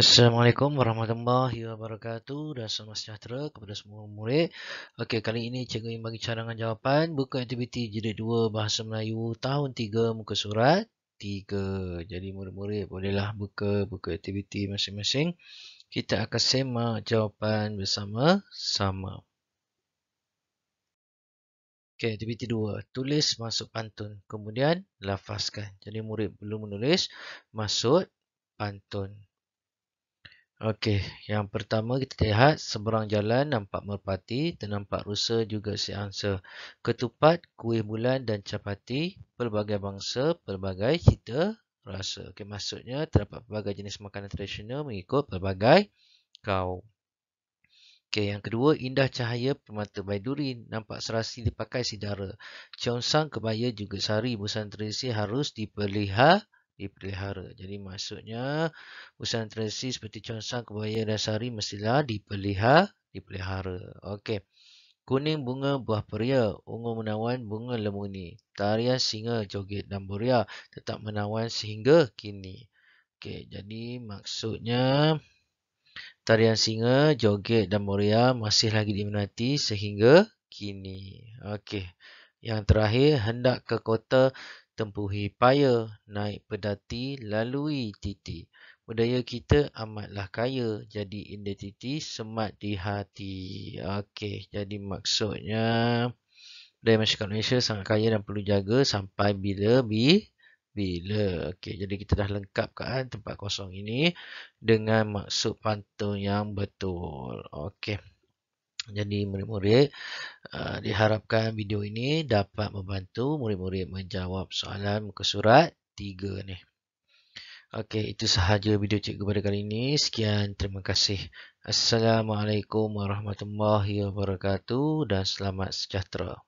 Assalamualaikum warahmatullahi wabarakatuh dan selamat sejahtera kepada semua murid. Okey, kali ini cikgu ingin bagi cadangan jawapan buku aktiviti jilid 2 Bahasa Melayu tahun 3 muka surat 3. Jadi murid-murid bolehlah buka buku aktiviti masing-masing. Kita akan semak jawapan bersama-sama. Okey, aktiviti 2. Tulis masuk pantun kemudian lafazkan. Jadi murid belum menulis masuk pantun. Okey, yang pertama kita lihat seberang jalan nampak merpati, ternampak rusa juga seangsa. Ketupat, kuih bulan dan capati, pelbagai bangsa, pelbagai cita rasa. Okey, maksudnya terdapat pelbagai jenis makanan tradisional mengikut pelbagai kau. Okey, yang kedua indah cahaya permata baiduri nampak serasi dipakai sidara. Cheongsang kebaya juga sari busana tradisi harus dipelihara dipelihara. Jadi maksudnya usahawan tradisi seperti consang, kebaya dan sari mestilah dipelihara, dipelihara. Okey. Kuning bunga buah peria, ungu menawan bunga lemuni. Tarian singa joget dan boria tetap menawan sehingga kini. Okey, jadi maksudnya tarian singa joget dan boria masih lagi diminati sehingga kini. Okey. Yang terakhir, hendak ke kota tempuhi paya, naik pedati, lalui titi. Budaya kita amatlah kaya, jadi identiti semat di hati. Okey, jadi maksudnya budaya masyarakat Malaysia sangat kaya dan perlu jaga sampai bila bi bila. Okey, jadi kita dah lengkapkan tempat kosong ini dengan maksud pantun yang betul. Okey. Jadi murid-murid uh, diharapkan video ini dapat membantu murid-murid menjawab soalan muka surat 3 ni. Okey, itu sahaja video cikgu pada kali ini. Sekian, terima kasih. Assalamualaikum warahmatullahi wabarakatuh dan selamat sejahtera.